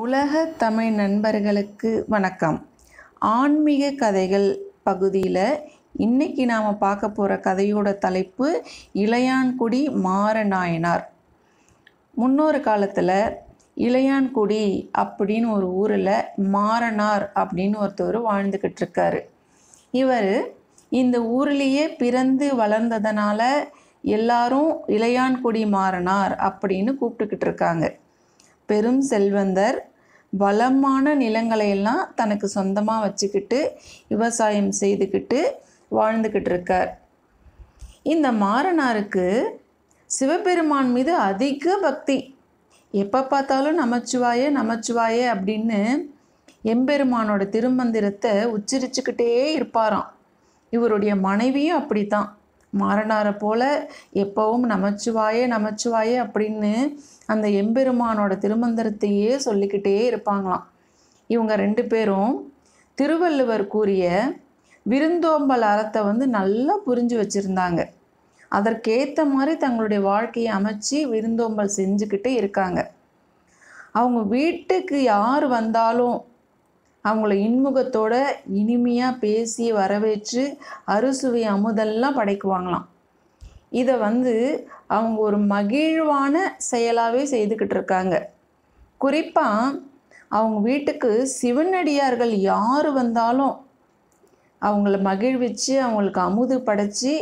உலக தமிழ் நண்பர்களுக்கு வணக்கம் ஆன்மீக கதைகள் பகுதியில் இன்றைக்கி நாம் பார்க்க போகிற கதையோட தலைப்பு இளையான்குடி மாறநாயனார் முன்னொரு காலத்தில் இளையான்குடி அப்படின்னு ஒரு ஊரில் மாறனார் அப்படின்னு ஒருத்தர் வாழ்ந்துக்கிட்டு இருக்காரு இவர் இந்த ஊர்லேயே பிறந்து வளர்ந்ததுனால எல்லாரும் இளையான்குடி மாறனார் அப்படின்னு கூப்பிட்டுக்கிட்டு இருக்காங்க பெரும் செல்வந்தர் வளமான நிலங்களையெல்லாம் தனக்கு சொந்தமாக வச்சுக்கிட்டு விவசாயம் செய்துக்கிட்டு வாழ்ந்துக்கிட்டு இருக்கார் இந்த மாறனாருக்கு சிவபெருமான் மீது அதிக பக்தி எப்போ பார்த்தாலும் நமச்சிவாயே நமச்சிவாயே அப்படின்னு எம்பெருமானோட திருமந்திரத்தை உச்சரிச்சுக்கிட்டே இருப்பாராம் இவருடைய மனைவியும் அப்படித்தான் மாறனாரை போல எப்போவும் நமச்சுவாயே நமச்சுவாயே அப்படின்னு அந்த எம்பெருமானோட திருமந்திரத்தையே சொல்லிக்கிட்டே இருப்பாங்களாம் இவங்க ரெண்டு பேரும் திருவள்ளுவர் கூறிய விருந்தோம்பல் அறத்தை வந்து நல்லா புரிஞ்சு வச்சுருந்தாங்க அதற்கேற்ற மாதிரி தங்களுடைய வாழ்க்கையை அமைச்சு விருந்தோம்பல் செஞ்சுக்கிட்டே இருக்காங்க அவங்க வீட்டுக்கு யார் வந்தாலும் அவங்கள இன்முகத்தோட இனிமையாக பேசி வரவேற்று அறுசுவை அமுதெல்லாம் படைக்குவாங்களாம் இதை வந்து அவங்க ஒரு மகிழ்வான செயலாகவே செய்துக்கிட்டு இருக்காங்க குறிப்பாக அவங்க வீட்டுக்கு சிவனடியார்கள் யார் வந்தாலும் அவங்கள மகிழ்விச்சு அவங்களுக்கு அமுது படைச்சி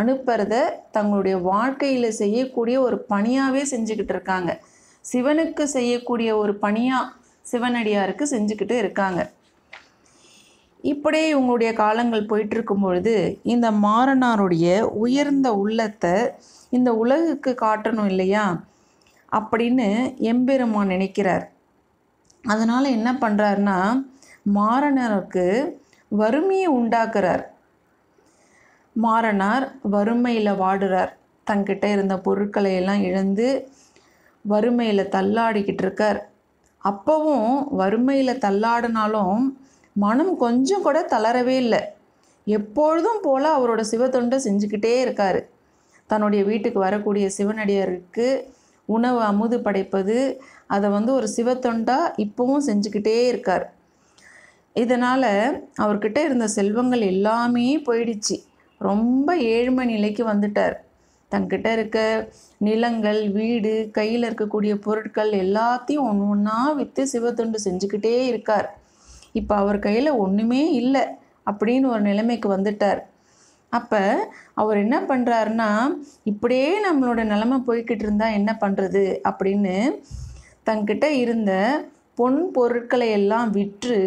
அனுப்புறத தங்களுடைய வாழ்க்கையில் செய்யக்கூடிய ஒரு பணியாகவே செஞ்சுக்கிட்டு இருக்காங்க சிவனுக்கு செய்யக்கூடிய ஒரு பணியாக சிவனடியாருக்கு செஞ்சுக்கிட்டு இருக்காங்க இப்படியே இவங்களுடைய காலங்கள் போயிட்டுருக்கும் பொழுது இந்த மாறனாருடைய உயர்ந்த உள்ளத்தை இந்த உலகுக்கு காட்டணும் இல்லையா அப்படின்னு எம்பெருமான் நினைக்கிறார் அதனால் என்ன பண்ணுறாருனா மாறனருக்கு வறுமையை உண்டாக்குறார் மாறனார் வறுமையில் வாடுறார் தங்கிட்ட இருந்த பொருட்களை எல்லாம் இழந்து வறுமையில் தள்ளாடிக்கிட்டு இருக்கார் அப்போவும் வறுமையில் தள்ளாடினாலும் மனம் கொஞ்சம் கூட தளரவே இல்லை எப்பொழுதும் போல் அவரோட சிவத்தொண்டை செஞ்சுக்கிட்டே இருக்கார் தன்னுடைய வீட்டுக்கு வரக்கூடிய சிவனடியருக்கு உணவு அமுது படைப்பது அதை வந்து ஒரு சிவத்தொண்டா இப்போவும் செஞ்சுக்கிட்டே இருக்கார் இதனால் அவர்கிட்ட இருந்த செல்வங்கள் எல்லாமே போயிடுச்சு ரொம்ப ஏழ்மை நிலைக்கு வந்துட்டார் தங்கிட்ட இருக்க நிலங்கள் வீடு கையில் இருக்கக்கூடிய பொருட்கள் எல்லாத்தையும் ஒன்று ஒன்றா விற்று சிவத்தொண்டு செஞ்சுக்கிட்டே இருக்கார் இப்போ அவர் கையில் ஒன்றுமே இல்லை அப்படின்னு ஒரு நிலைமைக்கு வந்துட்டார் அப்போ அவர் என்ன பண்ணுறாருன்னா இப்படியே நம்மளோட நிலமை போய்கிட்டு இருந்தால் என்ன பண்ணுறது அப்படின்னு தங்கிட்ட இருந்த பொன் பொருட்களை எல்லாம் விற்று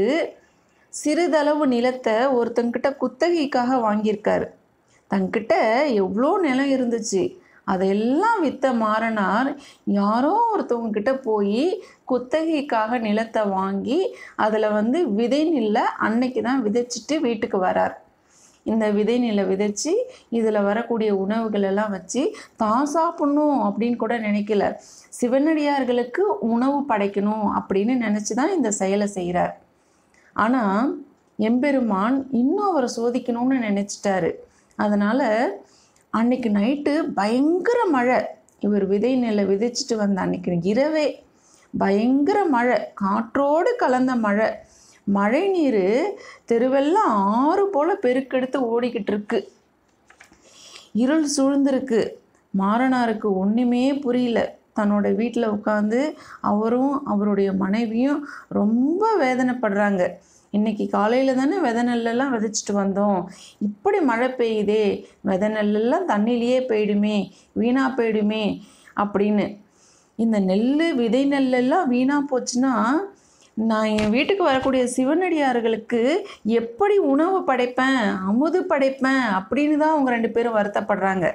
சிறிதளவு நிலத்தை ஒருத்தங்கிட்ட குத்தகைக்காக வாங்கியிருக்காரு தங்கிட்ட எவ்வளோ நிலம் இருந்துச்சு அதையெல்லாம் விற்ற மாறனார் யாரோ ஒருத்தவங்க கிட்ட போய் குத்தகைக்காக நிலத்தை வாங்கி அதில் வந்து விதை நில அன்னைக்கு தான் விதைச்சிட்டு வீட்டுக்கு வரார் இந்த விதை நிலை விதைச்சி இதில் வரக்கூடிய உணவுகள் எல்லாம் வச்சு தான் சாப்பிட்ணும் அப்படின்னு கூட நினைக்கல சிவனடியார்களுக்கு உணவு படைக்கணும் அப்படின்னு நினச்சி தான் இந்த செயலை செய்கிறார் ஆனால் எம்பெருமான் இன்னும் அவரை சோதிக்கணும்னு நினச்சிட்டாரு அதனால் அன்னைக்கு நைட்டு பயங்கர மழை இவர் விதை நிலை விதைச்சிட்டு வந்த அன்னைக்கு இரவே பயங்கர மழை காற்றோடு கலந்த மழை மழை நீர் தெருவெல்லாம் ஆறு போல் பெருக்கெடுத்து ஓடிக்கிட்டு இருக்கு இருள் சூழ்ந்திருக்கு மாறனாருக்கு ஒன்றுமே புரியல தன்னோட வீட்டில் உட்காந்து அவரும் அவருடைய மனைவியும் ரொம்ப வேதனைப்படுறாங்க இன்னைக்கு காலையில் தானே வித நெல்லெல்லாம் விதைச்சிட்டு வந்தோம் இப்படி மழை பெய்யுதே வித நெல்லெல்லாம் தண்ணிலேயே போயிடுமே வீணாக போயிடுமே அப்படின்னு இந்த நெல் விதை நெல்லெல்லாம் வீணாக போச்சுன்னா நான் என் வீட்டுக்கு வரக்கூடிய சிவனடியார்களுக்கு எப்படி உணவு படைப்பேன் அமுது படைப்பேன் அப்படின்னு தான் அவங்க ரெண்டு பேரும் வருத்தப்படுறாங்க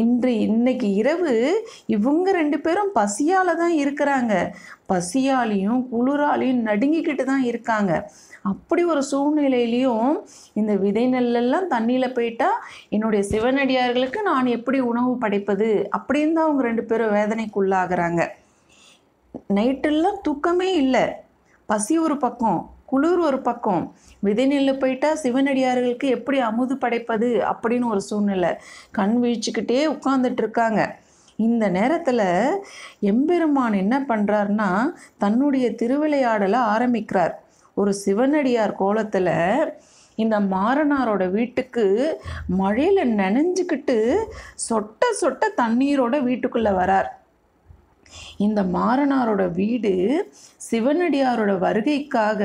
இன்று இன்னைக்கு இரவு இவங்க ரெண்டு பேரும் பசியால் தான் இருக்கிறாங்க பசியாலையும் குளிராலையும் நடுங்கிக்கிட்டு தான் இருக்காங்க அப்படி ஒரு சூழ்நிலையிலையும் இந்த விதை நெல்லெல்லாம் தண்ணியில் போயிட்டா என்னுடைய சிவனடியார்களுக்கு நான் எப்படி உணவு படைப்பது அப்படின்னு தான் அவங்க ரெண்டு பேரும் வேதனைக்குள்ளாகிறாங்க நைட்டெல்லாம் தூக்கமே இல்லை பசி ஒரு பக்கம் குளிர் ஒரு பக்கம் விதைநெல்லில் போயிட்டால் சிவனடியார்களுக்கு எப்படி அமுது படைப்பது அப்படின்னு ஒரு சூழ்நிலை கண் வீழ்ச்சிக்கிட்டே உட்கார்ந்துட்டு இருக்காங்க இந்த நேரத்தில் எம்பெருமான் என்ன பண்ணுறாருன்னா தன்னுடைய திருவிளையாடலை ஆரம்பிக்கிறார் ஒரு சிவனடியார் கோலத்தில் இந்த மாறனாரோட வீட்டுக்கு மழையில் நனைஞ்சுக்கிட்டு சொட்ட சொட்ட தண்ணீரோட வீட்டுக்குள்ளே வரார் இந்த மாறனாரோட வீடு சிவனடியாரோட வருகைக்காக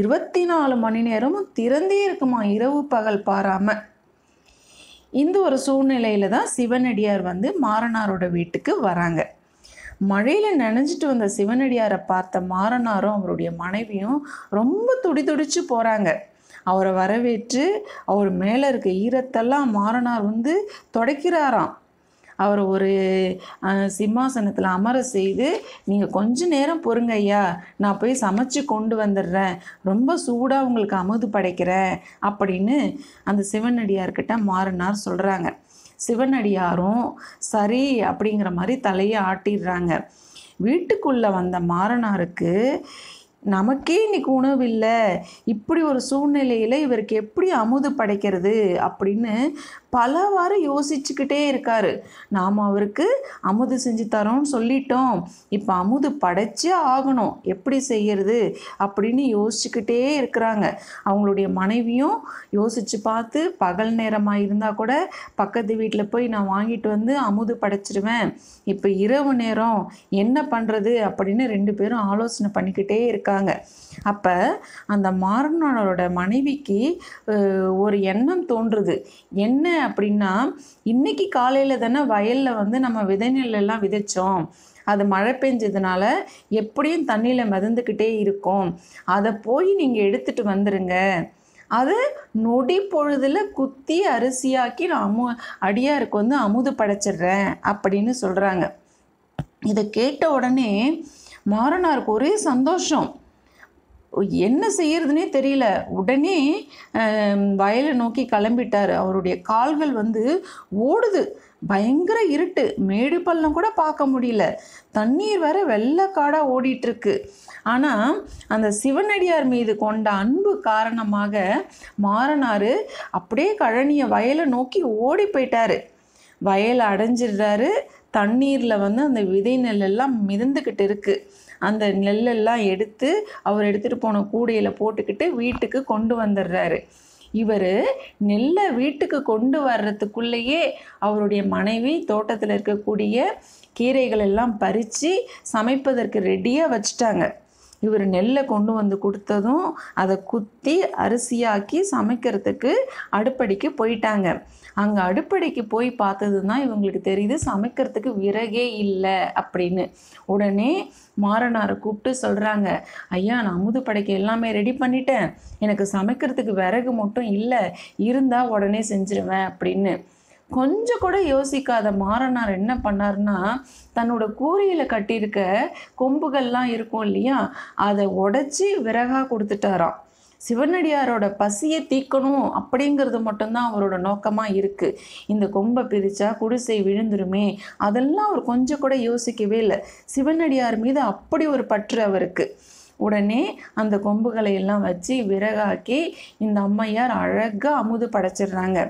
இருபத்தி நாலு மணி நேரமும் திறந்தே இருக்குமா இரவு பகல் பாராமல் இந்த ஒரு சூழ்நிலையில் தான் சிவனடியார் வந்து மாறனாரோட வீட்டுக்கு வராங்க மழையில் நினைஞ்சிட்டு வந்த சிவனடியாரை பார்த்த மாறனாரும் அவருடைய மனைவியும் ரொம்ப துடிதுடிச்சு போகிறாங்க அவரை வரவேற்று அவர் மேலே இருக்க ஈரத்தெல்லாம் மாறனார் வந்து தொடக்கிறாராம் அவரை ஒரு சிம்மாசனத்தில் அமர செய்து நீங்கள் கொஞ்ச நேரம் பொறுங்க ஐயா நான் போய் சமைச்சு கொண்டு வந்துடுறேன் ரொம்ப சூடாக உங்களுக்கு அமுது படைக்கிறேன் அப்படின்னு அந்த சிவனடியார்கிட்ட மாறனார் சொல்கிறாங்க சிவனடியாரும் சரி அப்படிங்கிற மாதிரி தலையை ஆட்டிடுறாங்க வீட்டுக்குள்ளே வந்த மாறனாருக்கு நமக்கே இன்னைக்கு உணவு இல்லை இப்படி ஒரு சூழ்நிலையில் இவருக்கு எப்படி அமுது படைக்கிறது அப்படின்னு பலவாறு யோசிச்சுக்கிட்டே இருக்காரு நாம் அவருக்கு அமுது செஞ்சு தரோம்னு சொல்லிட்டோம் இப்போ அமுது படைச்சே ஆகணும் எப்படி செய்யறது அப்படின்னு யோசிச்சுக்கிட்டே இருக்கிறாங்க அவங்களுடைய மனைவியும் யோசித்து பார்த்து பகல் நேரமாக இருந்தால் கூட பக்கத்து வீட்டில் போய் நான் வாங்கிட்டு வந்து அமுது படைச்சிருவேன் இப்போ இரவு நேரம் என்ன பண்ணுறது அப்படின்னு ரெண்டு பேரும் ஆலோசனை பண்ணிக்கிட்டே இருக்காங்க சொல்கிறாங்க அப்போ அந்த மாறனாளோட மனைவிக்கு ஒரு எண்ணம் தோன்றுது என்ன அப்படின்னா இன்றைக்கி காலையில் தானே வயலில் வந்து நம்ம விதைநெல்லாம் விதைச்சோம் அது மழை பெஞ்சதுனால எப்படியும் தண்ணியில் மிதந்துக்கிட்டே இருக்கும் அதை போய் நீங்கள் எடுத்துகிட்டு வந்துடுங்க அது நொடி பொழுதில் குத்தி அரிசியாக்கி நான் அமு அடியாருக்கு வந்து அமுது படைச்சிடுறேன் அப்படின்னு சொல்கிறாங்க இதை கேட்ட உடனே மாறனாருக்கு ஒரே சந்தோஷம் என்ன செய்யறதுனே தெரியல உடனே வயலை நோக்கி கிளம்பிட்டார் அவருடைய கால்கள் வந்து ஓடுது பயங்கர இருட்டு மேடு பள்ளம் கூட பார்க்க முடியல தண்ணீர் வர வெள்ளக்காடாக ஓடிட்டுருக்கு ஆனால் அந்த சிவனடியார் மீது கொண்ட அன்பு காரணமாக மாறனார் அப்படியே கழனியை வயலை நோக்கி ஓடி போயிட்டார் வயலை அடைஞ்சிடுறாரு தண்ணீரில் வந்து அந்த விதை நெல்லெல்லாம் மிதந்துக்கிட்டு இருக்குது அந்த நெல்லெல்லாம் எடுத்து அவர் எடுத்துகிட்டு போன கூடையில் போட்டுக்கிட்டு வீட்டுக்கு கொண்டு வந்துடுறாரு இவர் நெல்லை வீட்டுக்கு கொண்டு வர்றதுக்குள்ளேயே அவருடைய மனைவி தோட்டத்தில் இருக்கக்கூடிய கீரைகள் எல்லாம் பறித்து சமைப்பதற்கு ரெடியாக வச்சுட்டாங்க இவர் நெல்லை கொண்டு வந்து கொடுத்ததும் அதை குத்தி அரிசியாக்கி சமைக்கிறதுக்கு அடுப்படிக்கு போயிட்டாங்க அங்கே அடுப்படிக்கு போய் பார்த்தது தான் இவங்களுக்கு தெரியுது சமைக்கிறதுக்கு விறகே இல்லை அப்படின்னு உடனே மாறனாரை கூப்பிட்டு சொல்கிறாங்க ஐயா நான் அமுது படைக்க எல்லாமே ரெடி பண்ணிட்டேன் எனக்கு சமைக்கிறதுக்கு விறகு மட்டும் இல்லை இருந்தால் உடனே செஞ்சிருவேன் அப்படின்னு கொஞ்சம் கூட யோசிக்காத மாறனார் என்ன பண்ணார்னா தன்னோட கூரையில் கட்டியிருக்க கொம்புகள்லாம் இருக்கும் இல்லையா அதை உடச்சி விறகாக கொடுத்துட்டாராம் சிவனடியாரோட பசியை தீக்கணும் அப்படிங்கிறது மட்டும்தான் அவரோட நோக்கமாக இருக்குது இந்த கொம்பை பிரித்தா குடிசை விழுந்துருமே அதெல்லாம் அவர் கொஞ்சம் கூட யோசிக்கவே இல்லை சிவனடியார் மீது அப்படி ஒரு பற்று அவருக்கு உடனே அந்த கொம்புகளை எல்லாம் வச்சு விறகாக்கி இந்த அம்மையார் அழகாக அமுது படைச்சிடுறாங்க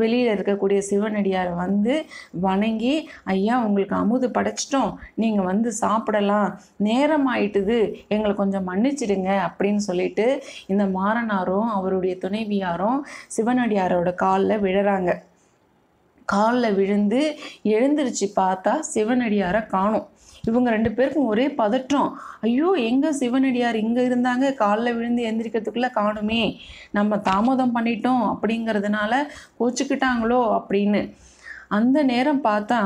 வெளியில் இருக்கக்கூடிய சிவனடியாரை வந்து வணங்கி ஐயா உங்களுக்கு அமுது படைச்சிட்டோம் நீங்கள் வந்து சாப்பிடலாம் நேரம் ஆயிட்டுது எங்களை கொஞ்சம் மன்னிச்சிடுங்க அப்படின்னு சொல்லிட்டு இந்த மாறனாரும் அவருடைய துணைவியாரும் சிவனடியாரோட காலில் விழறாங்க காலில் விழுந்து எழுந்திருச்சு பார்த்தா சிவனடியாரை காணும் இவங்க ரெண்டு பேருக்கும் ஒரே பதற்றம் ஐயோ எங்கே சிவனடியார் இங்கே இருந்தாங்க காலில் விழுந்து எந்திரிக்கிறதுக்குள்ளே காணுமே நம்ம தாமதம் பண்ணிட்டோம் அப்படிங்கிறதுனால கோச்சிக்கிட்டாங்களோ அப்படின்னு அந்த நேரம் பார்த்தா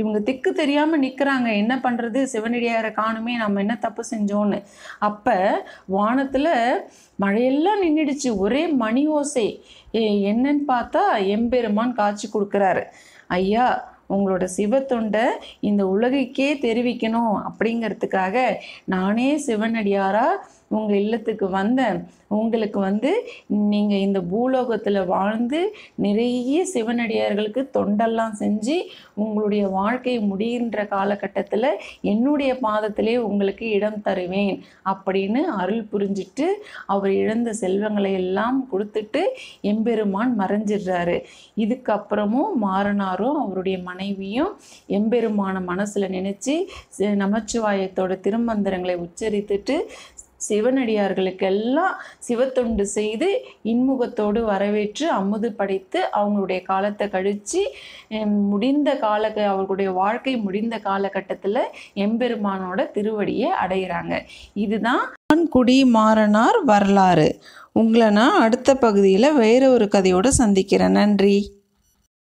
இவங்க திக்கு தெரியாமல் நிற்கிறாங்க என்ன பண்ணுறது சிவனடியாரை காணுமே நம்ம என்ன தப்பு செஞ்சோன்னு அப்போ வானத்தில் மழையெல்லாம் நின்றுடுச்சு ஒரே மணி ஓசை என்னன்னு பார்த்தா எம்பெருமான் காட்சி கொடுக்குறாரு ஐயா உங்களோட சிவத்தொண்டை இந்த உலகுக்கே தெரிவிக்கணும் அப்படிங்கிறதுக்காக நானே சிவனடியாராக உங்கள் இல்லத்துக்கு வந்தேன் உங்களுக்கு வந்து நீங்கள் இந்த பூலோகத்தில் வாழ்ந்து நிறைய சிவனடியார்களுக்கு தொண்டெல்லாம் செஞ்சு உங்களுடைய வாழ்க்கை முடிகின்ற காலகட்டத்தில் என்னுடைய பாதத்திலே உங்களுக்கு இடம் தருவேன் அப்படின்னு அருள் புரிஞ்சிட்டு அவர் இழந்த செல்வங்களை எல்லாம் கொடுத்துட்டு எம்பெருமான் மறைஞ்சிடுறாரு இதுக்கப்புறமும் மாறனாரும் அவருடைய மனைவியும் எம்பெருமான மனசில் நினச்சி நமச்சிவாயத்தோட திருமந்திரங்களை உச்சரித்துட்டு சிவனடியார்களுக்கெல்லாம் சிவத்தொண்டு செய்து இன்முகத்தோடு வரவேற்று அமுது படைத்து அவங்களுடைய காலத்தை கழித்து முடிந்த கால அவர்களுடைய வாழ்க்கை முடிந்த காலகட்டத்தில் எம்பெருமானோட திருவடியை அடைகிறாங்க இதுதான் ஆண்குடி மாறனார் வரலாறு உங்களை நான் அடுத்த பகுதியில் வேற ஒரு கதையோடு சந்திக்கிறேன் நன்றி